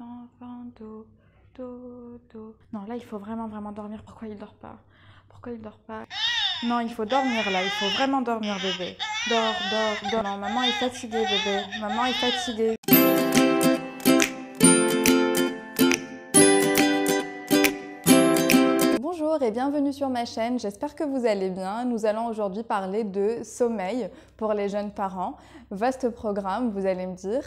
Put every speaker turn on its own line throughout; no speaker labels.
Non, là, il faut vraiment, vraiment dormir. Pourquoi il dort pas Pourquoi il dort pas Non, il faut dormir là. Il faut vraiment dormir, bébé. Dors, dors, dors. Non, maman est fatiguée, bébé. Maman est fatiguée. Bonjour et bienvenue sur ma chaîne, j'espère que vous allez bien. Nous allons aujourd'hui parler de sommeil pour les jeunes parents. Vaste programme, vous allez me dire.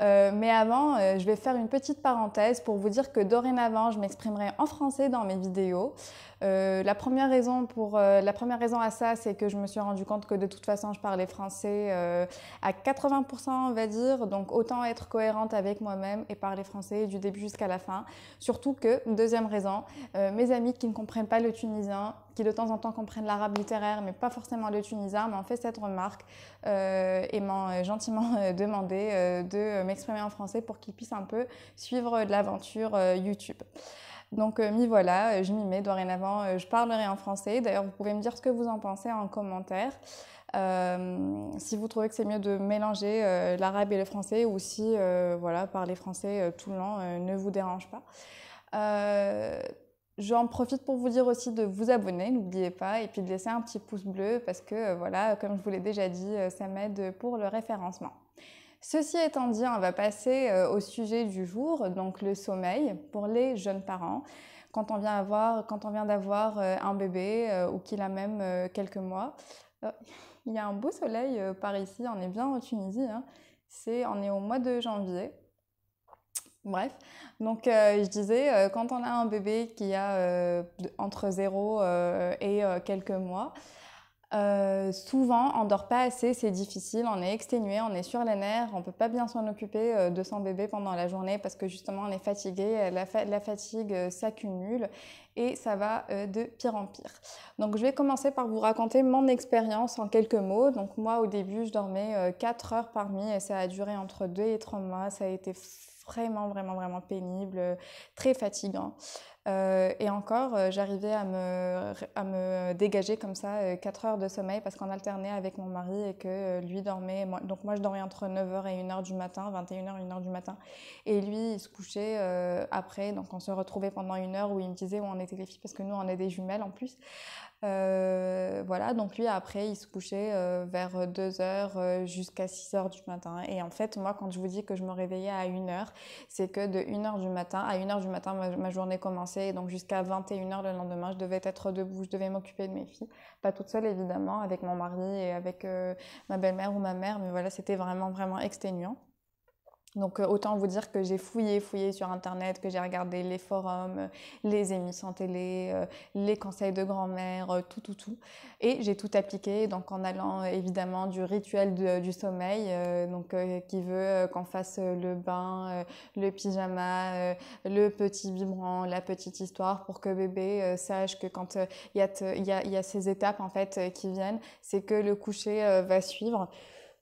Euh, mais avant, euh, je vais faire une petite parenthèse pour vous dire que dorénavant, je m'exprimerai en français dans mes vidéos. Euh, la, première raison pour, la première raison à ça, c'est que je me suis rendu compte que de toute façon, je parlais français à 80%, on va dire. Donc, autant être cohérente avec moi-même et parler français du début jusqu'à la fin. Surtout que, deuxième raison, mes amis qui ne comprennent pas le tunisien, de temps en temps comprennent l'arabe littéraire, mais pas forcément le tunisien, m'ont fait cette remarque euh, et m'ont euh, gentiment euh, demandé de m'exprimer en français pour qu'ils puissent un peu suivre de l'aventure YouTube. Donc m'y voilà, je m'y mets dorénavant, je parlerai en français. D'ailleurs, vous pouvez me dire ce que vous en pensez en commentaire. si vous trouvez que c'est mieux de mélanger l'arabe et le français ou si voilà, parler français tout le long ne vous dérange pas. J'en profite pour vous dire aussi de vous abonner, n'oubliez pas, et puis de laisser un petit pouce bleu parce que, euh, voilà, comme je vous l'ai déjà dit, euh, ça m'aide pour le référencement. Ceci étant dit, on va passer euh, au sujet du jour, donc le sommeil pour les jeunes parents. Quand on vient, quand on vient d'avoir un bébé ou qu'il a même quelques mois, il y a un beau soleil par ici, on est bien en Tunisie, hein. c'est, on est au mois de janvier, Bref, donc euh, je disais, euh, quand on a un bébé qui a euh, entre 0 et quelques mois, souvent on dort pas assez, c'est difficile, on est exténué, on est sur les nerfs, on peut pas bien s'en occuper de son bébé pendant la journée parce que justement on est fatigué, la, la fatigue s'accumule et ça va de pire en pire. Donc je vais commencer par vous raconter mon expérience en quelques mots. Donc moi au début je dormais 4 heures par nuit et ça a duré entre 2 et 3 mois, ça a été vraiment, vraiment, vraiment pénible, euh, très fatigant. Euh, et encore, euh, j'arrivais à me, à me dégager comme ça 4 heures de sommeil parce qu'on alternait avec mon mari et que lui dormait. donc moi, je dormais entre 9h et 1h du matin, 21h, 1h du matin. Et lui, il se couchait après. Donc on se retrouvait pendant une heure où il me disait où on était les filles parce que nous, on est des jumelles en plus. Euh, voilà, donc lui après il se couchait euh, vers 2h euh, jusqu'à 6h du matin. Et en fait, moi quand je vous dis que je me réveillais à 1h, c'est que de 1h du matin à 1h du matin ma, journée commençait donc jusqu'à 21h le lendemain, je devais être debout, je devais m'occuper de mes filles, pas toute seule évidemment, avec mon mari et avec ma belle-mère ou ma mère, mais voilà, c'était vraiment vraiment exténuant. Donc euh, autant vous dire que j'ai fouillé, fouillé sur Internet, que j'ai regardé les forums, euh, les émissions télé, euh, les conseils de grand-mère, tout, tout, tout. Et j'ai tout appliqué, donc en allant évidemment du rituel du sommeil, donc qui veut qu'on fasse le bain, le pyjama, le petit vibrant, la petite histoire, pour que bébé sache que quand il y, y, a, ces étapes en fait qui viennent, c'est que le coucher va suivre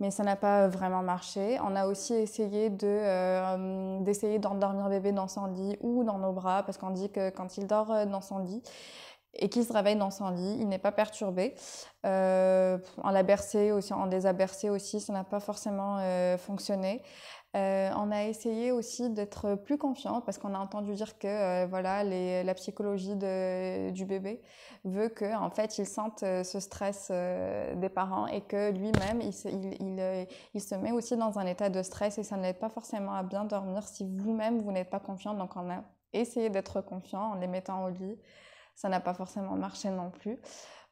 mais ça n'a pas euh, vraiment marché. On a aussi essayé de, euh, d'essayer d'endormir bébé dans son lit ou dans nos bras, parce qu'on dit que quand il dort euh, dans son lit, et qu'il se réveille dans son lit, il n'est pas perturbé. Euh, en la bercé aussi, en désabercé aussi, ça n'a pas forcément euh, fonctionné. Euh, on a essayé aussi d'être plus confiant parce qu'on a entendu dire que voilà les, la psychologie du bébé veut que en fait il sente ce stress des parents et que lui-même il, se met aussi dans un état de stress et ça ne l'aide pas forcément à bien dormir si vous-même vous, vous n'êtes pas confiant. Donc on a essayé d'être confiant en les mettant au lit. Ça n'a pas forcément marché non plus.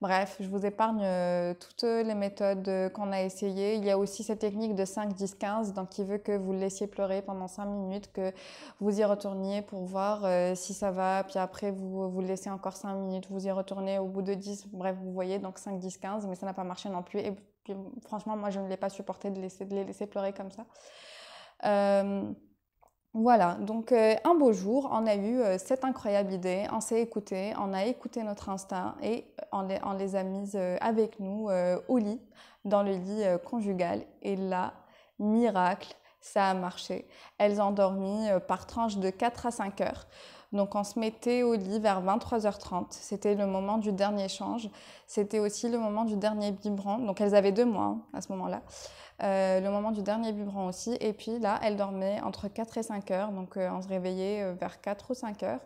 Bref, je vous épargne euh, toutes les méthodes qu'on a essayées. Il y a aussi cette technique de 5, 10, 15, donc qui veut que vous le laissiez pleurer pendant 5 minutes, que vous y retourniez pour voir euh, si ça va, puis après vous vous laissez encore 5 minutes, vous y retournez au bout de 10, bref, vous voyez, donc 5, 10, 15, mais ça n'a pas marché non plus. Et franchement, moi, je ne l'ai pas supporté de, laisser, de les laisser pleurer comme ça. Euh, voilà, donc euh, un beau jour, on a eu euh, cette incroyable idée, on s'est écouté, on a écouté notre instinct et on les, a mises euh, avec nous au lit, dans le lit conjugal. Et là, miracle, ça a marché. Elles ont dormi par tranche de 4 à 5 heures. Donc on se mettait au lit vers 23h30. C'était le moment du dernier change. C'était aussi le moment du dernier biberon. Donc elles avaient deux mois hein, à ce moment-là. Euh, le moment du dernier biberon aussi. Et puis là, elle dormait entre 4 et 5 heures, donc euh, on se réveillait euh, vers 4 ou 5 heures.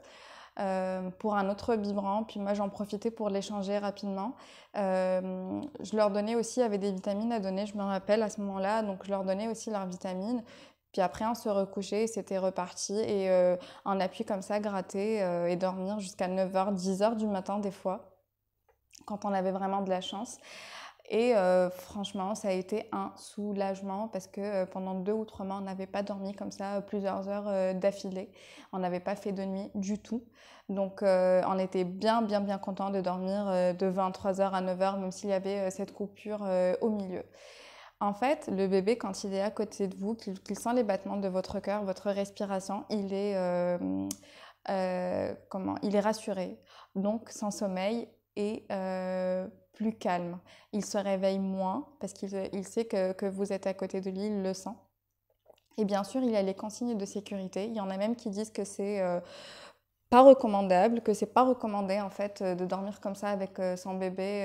pour un autre biberon. Puis moi, j'en profitais pour l'échanger rapidement. je leur donnais aussi, il y avait des vitamines à donner, je me rappelle à ce moment-là. Donc, je leur donnais aussi leurs vitamines. Puis après, on se recouchait et c'était reparti. Et on en appui comme ça, gratter et dormir jusqu'à 9h, 10h du matin des fois, quand on avait vraiment de la chance. Et euh, franchement, ça a été un soulagement parce que euh, pendant deux ou trois mois, on n'avait pas dormi comme ça euh, plusieurs heures d'affilée. On n'avait pas fait de nuit du tout. Donc, on était bien, bien, bien content de dormir de 23h à 9h, même s'il y avait cette coupure au milieu. En fait, le bébé, quand il est à côté de vous, qu'il sent les battements de votre cœur, votre respiration, il est, comment, il est rassuré. Donc, sans sommeil et calme. Il se réveille moins parce qu'il sait que, vous êtes à côté de lui, il le sent. Et bien sûr, il a les consignes de sécurité. Il y en a même qui disent que c'est euh, pas recommandable, que c'est pas recommandé en fait euh, de dormir comme ça avec euh, son bébé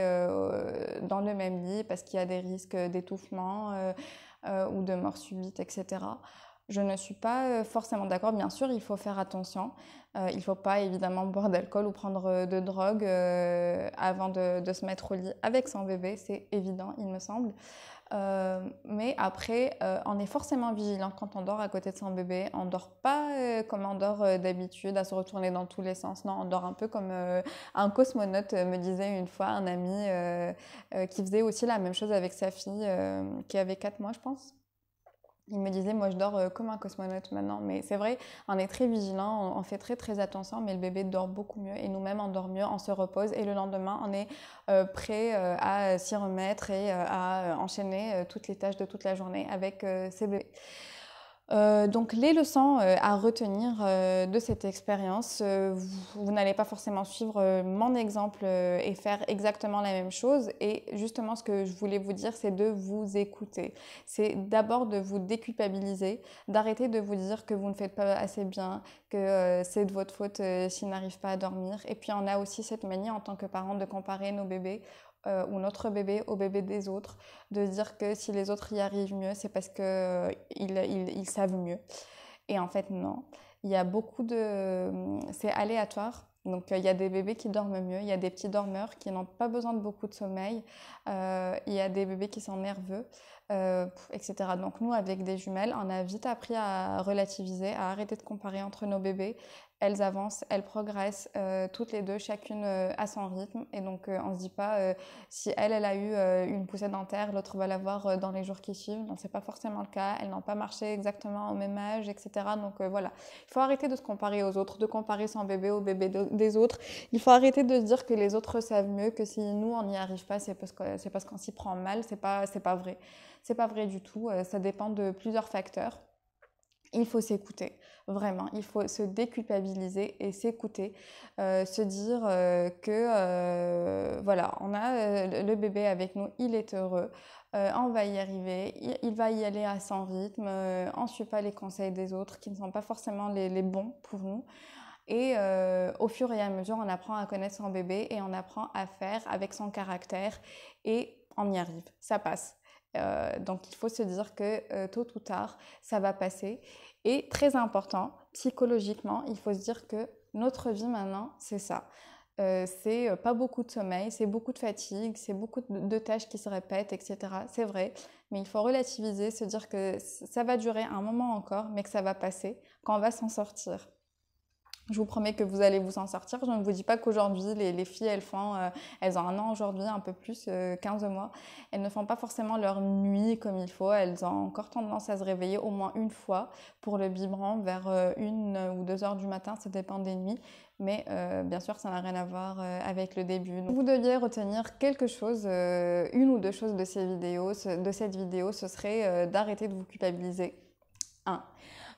dans le même lit parce qu'il y a des risques d'étouffement ou de mort subite, etc. Je ne suis pas euh, forcément d'accord. Bien sûr, il faut faire attention. Euh, il ne faut pas évidemment boire d'alcool ou prendre euh, de drogue avant de, se mettre au lit avec son bébé. C'est évident, il me semble. mais après, on est forcément vigilant quand on dort à côté de son bébé. On ne dort pas comme on dort d'habitude, à se retourner dans tous les sens. Non, on dort un peu comme un cosmonaute me disait une fois un ami qui faisait aussi la même chose avec sa fille qui avait 4 mois, je pense. Il me disait, moi je dors euh, comme un cosmonaute maintenant. Mais c'est vrai, on est très vigilant, on, fait très très attention, mais le bébé dort beaucoup mieux et nous-mêmes on dort mieux, on se repose et le lendemain on est euh, prêt euh, à s'y remettre et à enchaîner toutes les tâches de toute la journée avec ses bébés. Euh, donc les leçons euh, à retenir euh, de cette expérience, vous, n'allez pas forcément suivre mon exemple et faire exactement la même chose. Et justement, ce que je voulais vous dire, c'est de vous écouter. C'est d'abord de vous déculpabiliser, d'arrêter de vous dire que vous ne faites pas assez bien, que c'est de votre faute s'ils n'arrivent pas à dormir. Et puis on a aussi cette manière en tant que parent de comparer nos bébés euh, ou notre bébé au bébé des autres, de dire que si les autres y arrivent mieux, c'est parce qu'ils euh, ils, ils, savent mieux. Et en fait, non. Il y a beaucoup de... Euh, c'est aléatoire. Donc il y a des bébés qui dorment mieux, il y a des petits dormeurs qui n'ont pas besoin de beaucoup de sommeil, il y a des bébés qui sont nerveux, etc. Donc nous, avec des jumelles, on a vite appris à relativiser, à arrêter de comparer entre nos bébés elles avancent, elles progressent, euh, toutes les deux, chacune euh, à son rythme. Et donc, on euh, on se dit pas si elle, elle a eu une poussée dentaire, l'autre va l'avoir dans les jours qui suivent. Non, c'est pas forcément le cas. Elles n'ont pas marché exactement au même âge, etc. Donc voilà, il faut arrêter de se comparer aux autres, de comparer son bébé au bébé des autres. Il faut arrêter de se dire que les autres savent mieux, que si nous on n'y arrive pas, c'est parce c'est parce qu'on s'y prend mal. C'est pas c'est pas vrai. C'est pas vrai du tout. ça dépend de plusieurs facteurs. Il faut s'écouter Vraiment, il faut se déculpabiliser et s'écouter, euh, se dire euh, que euh, voilà, on a le bébé avec nous, il est heureux, on va y arriver, il, va y aller à son rythme, on ne suit pas les conseils des autres qui ne sont pas forcément les, bons pour nous. Et au fur et à mesure, on apprend à connaître son bébé et on apprend à faire avec son caractère et on y arrive, ça passe. Euh, donc il faut se dire que euh, tôt ou tard, ça va passer. Et très important, psychologiquement, il faut se dire que notre vie maintenant, c'est ça. Euh, c'est pas beaucoup de sommeil, c'est beaucoup de fatigue, c'est beaucoup de tâches qui se répètent, etc. C'est vrai, mais il faut relativiser, se dire que ça va durer un moment encore, mais que ça va passer, qu'on va s'en sortir. Je vous promets que vous allez vous en sortir. Je ne vous dis pas qu'aujourd'hui, les, filles, elles font, euh, elles ont un an aujourd'hui, un peu plus, 15 euh, mois. Elles ne font pas forcément leur nuit comme il faut. Elles ont encore tendance à se réveiller au moins une fois pour le biberon vers euh, une ou deux heures du matin, ça dépend des nuits. Mais bien sûr, ça n'a rien à voir avec le début. vous deviez retenir quelque chose, une ou deux choses de ces vidéos, de cette vidéo, ce serait d'arrêter de vous culpabiliser. 1.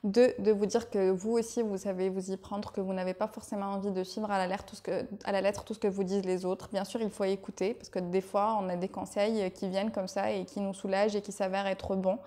Deux, de vous dire que vous aussi, vous savez vous y prendre, que vous n'avez pas forcément envie de suivre à la, lettre tout ce que, à la lettre tout ce que vous disent les autres. Bien sûr, il faut écouter, parce que des fois, on a des conseils qui viennent comme ça et qui nous soulagent et qui s'avèrent être bons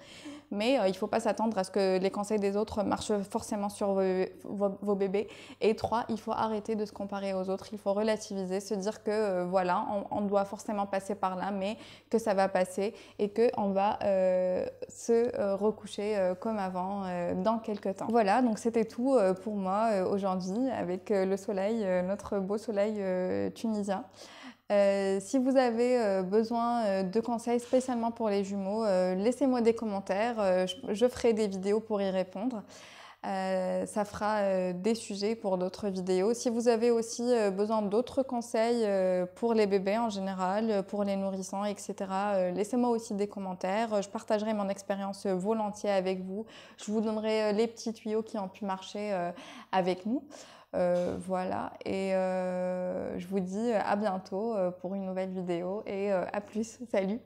mais euh, il ne faut pas s'attendre à ce que les conseils des autres marchent forcément sur vos, bébés. Et trois, il faut arrêter de se comparer aux autres, il faut relativiser, se dire que euh, voilà, on, on, doit forcément passer par là, mais que ça va passer et que on va euh, se recoucher comme avant dans quelques temps. Voilà, donc c'était tout pour moi aujourd'hui avec le soleil, notre beau soleil tunisien. Euh, si vous avez euh, besoin euh, de conseils spécialement pour les jumeaux, laissez-moi des commentaires. Je, ferai des vidéos pour y répondre. ça fera des sujets pour d'autres vidéos. Si vous avez aussi besoin d'autres conseils pour les bébés en général, pour les nourrissants, etc., laissez-moi aussi des commentaires. Je partagerai mon expérience volontiers avec vous. Je vous donnerai les petits tuyaux qui ont pu marcher avec nous. Euh, voilà, et euh, je vous dis à bientôt euh, pour une nouvelle vidéo et à plus. Salut